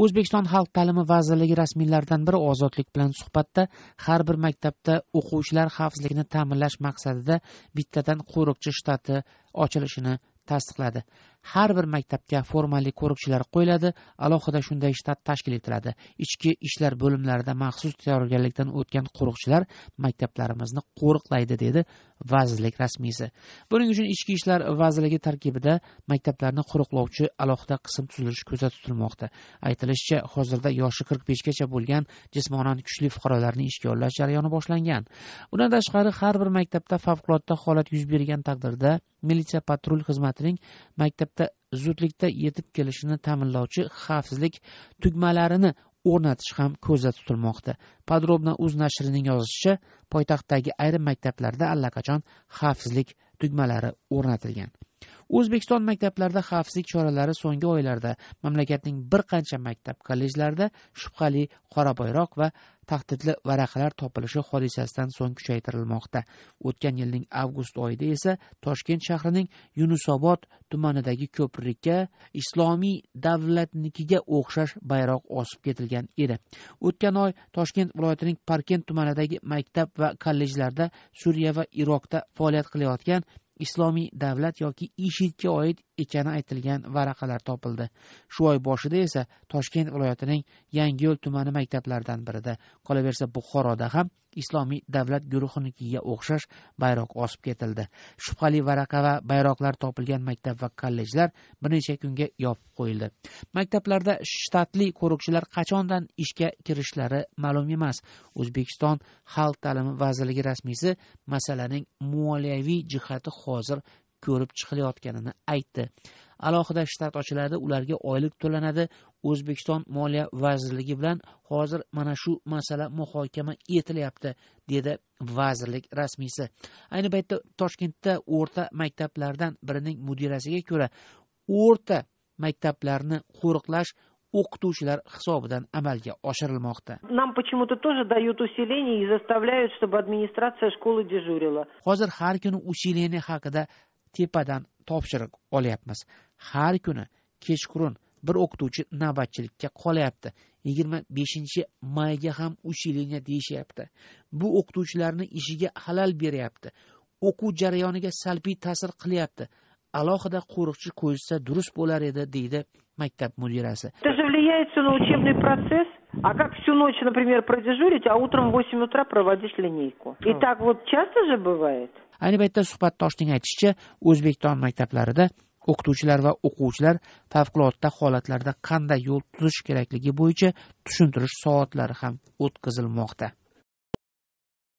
o'zbekiston xalq ta'limi vazirligi rasmiylaridan biri ozodlik bilan suhbatda har bir maktabda o'quvchilar xavfsizligini ta'minlash maqsadida bittadan qo'riqchi shtati ochilishini tasdiqladi har bir maktabga formali ko'rikchilar qo'yiladi alohida shunday shtat tashkil etiladi ichki ishlar bo'limlarida maxsus tayyorgarlikdan o'tgan qo'riqchilar maktablarimizni qo'riqlaydi dedi vazirlik rasmiysi buning uchun ichki ishlar vazirligi tarkibida maktablarni qo'riqlovchi alohida qism tuzilishi ko'zda tutilmoqda aytilishicha hozirda yoshi qirq beshgacha bo'lgan jismonan kuchli fuqarolarni ishga yollash jarayoni boshlangan undan tashqari har bir maktabda favqulodda holat yuz bergan taqdirda militsiya patrul xizmatining maktabda zudlikda yetib kelishini ta'minlovchi xavfsizlik tugmalarini o'rnatish ham ko'zda tutilmoqda podrobno uz nashrining yozishicha poytaxtdagi ayrim maktablarda allaqachon xavfsizlik tugmalari o'rnatilgan o'zbekiston maktablarida xavfsizlik choralari so'nggi oylarda mamlakatning bir qancha maktab kollejlarida shubhali qora bayroq va tahdidli varaqalar topilishi hodisasidan so'ng kuchaytirilmoqda o'tgan yilning avgust oyida esa toshkent shahrining yunusobod tumanidagi ko'prikka islomiy davlatnikiga o'xshash bayroq osib ketilgan edi o'tgan oy toshkent viloyatining parkent tumanidagi maktab va kollejlarda suriya va iroqda faoliyat qilayotgan islomiy davlat yoki ishidga oid ekani aytilgan varaqalar topildi shu oy boshida esa toshkent viloyatining yangi yo'l tumani maktablaridan birida qolaversa buxoroda ham islomiy davlat guruhinikiga o'xshash bayroq osib ketildi shubhali varaqa va bayroqlar topilgan maktab va kollejlar bir necha kunga yopib qo'yildi maktablarda shtatli qo'riqchilar qachondan ishga kirishlari ma'lum emas o'zbekiston xalq ta'limi vazirligi rasmiysi masalaning moliyaviy jihati hozir ko'rib chiqilayotganini aytdi alohida shtat ochiladi ularga oylik to'lanadi o'zbekiston moliya vazirligi bilan hozir mana shu masala muhokama etilyapti dedi vazirlik rasmiysi ayni paytda toshkentda o'rta maktablardan birining mudirasiga ko'ra o'rta maktablarni qo'riqlash o'qituvchilar hisobidan amalga oshirilmoqda нам почему то тоже дают усиление и заставляют чтобы администрация школы дежурила hozir har kuni усиление haqida tepadan topshiriq olyapmiz har kuni kechqurun bir o'qituvchi navbatchilikka qolyapti yigirma beshinchi mayga ham усиление deyishyapti bu o'qituvchilarni ishiga halal beryapti o'quv jarayoniga salbiy ta'sir qilyapti alohida qo'riqchi qo'yilsa durust bo'lar edi deydi maktab mudirasi это же на учебный процесс А как всю ночь, например, продежурить, а утром в восемь утра проводить линейку? И так вот часто же бывает? ayni paytda suhbatdoshning aytishicha o'zbekiston maktablarida o'qituvchilar va o'quvchilar favqulodda holatlarda qanday yo'l tutish kerakligi bo'yicha tushuntirish soatlari ham o'tkazilmoqda